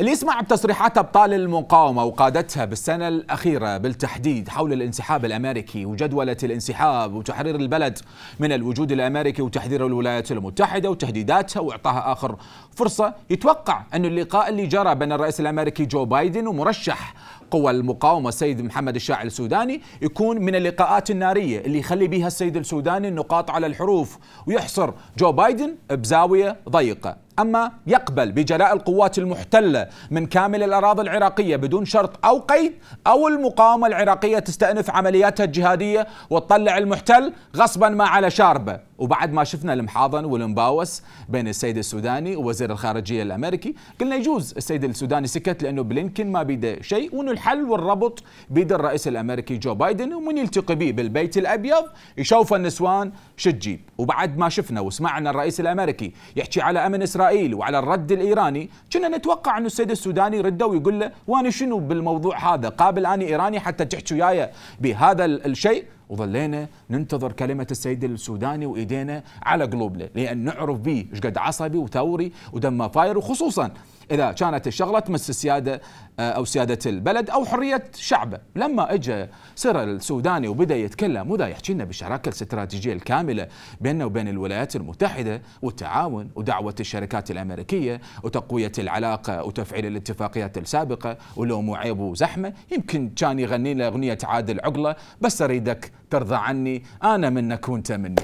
اللي يسمع بتصريحات ابطال المقاومه وقادتها بالسنه الاخيره بالتحديد حول الانسحاب الامريكي وجدوله الانسحاب وتحرير البلد من الوجود الامريكي وتحذير الولايات المتحده وتهديداتها واعطاها اخر فرصه يتوقع ان اللقاء اللي جرى بين الرئيس الامريكي جو بايدن ومرشح قوى المقاومه السيد محمد الشاعر السوداني يكون من اللقاءات الناريه اللي يخلي بها السيد السوداني النقاط على الحروف ويحصر جو بايدن بزاويه ضيقه اما يقبل بجلاء القوات المحتله من كامل الاراضي العراقيه بدون شرط او قيد او المقاومه العراقيه تستانف عملياتها الجهاديه وتطلع المحتل غصبا ما على شاربه وبعد ما شفنا المحاضن والمباوس بين السيد السوداني ووزير الخارجيه الامريكي قلنا يجوز السيد السوداني سكت لانه بلينكن ما بيده شيء ونلحق الحل والربط بيد الرئيس الامريكي جو بايدن ومن يلتقي به بالبيت الابيض يشوف النسوان شو تجيب وبعد ما شفنا وسمعنا الرئيس الامريكي يحكي على امن اسرائيل وعلى الرد الايراني كنا نتوقع أن السيد السوداني رده ويقول له وانا شنو بالموضوع هذا قابل اني ايراني حتى تحكي وياي بهذا الشيء وظلينا ننتظر كلمة السيد السوداني وإيدينا على قلوبنا لأن نعرف به قد عصبي وثوري ودمه فاير وخصوصا اذا كانت الشغله تمس السياده آه، او سياده البلد او حريه شعبه لما اجى سر السوداني وبدا يتكلم ودا يحكي لنا بالشراكه الاستراتيجيه الكامله بيننا وبين الولايات المتحده والتعاون ودعوه الشركات الامريكيه وتقويه العلاقه وتفعيل الاتفاقيات السابقه ولو مو عيب وزحمه يمكن كان يغني له اغنيه عادل عقله بس اريدك ترضى عني انا منك وانت مني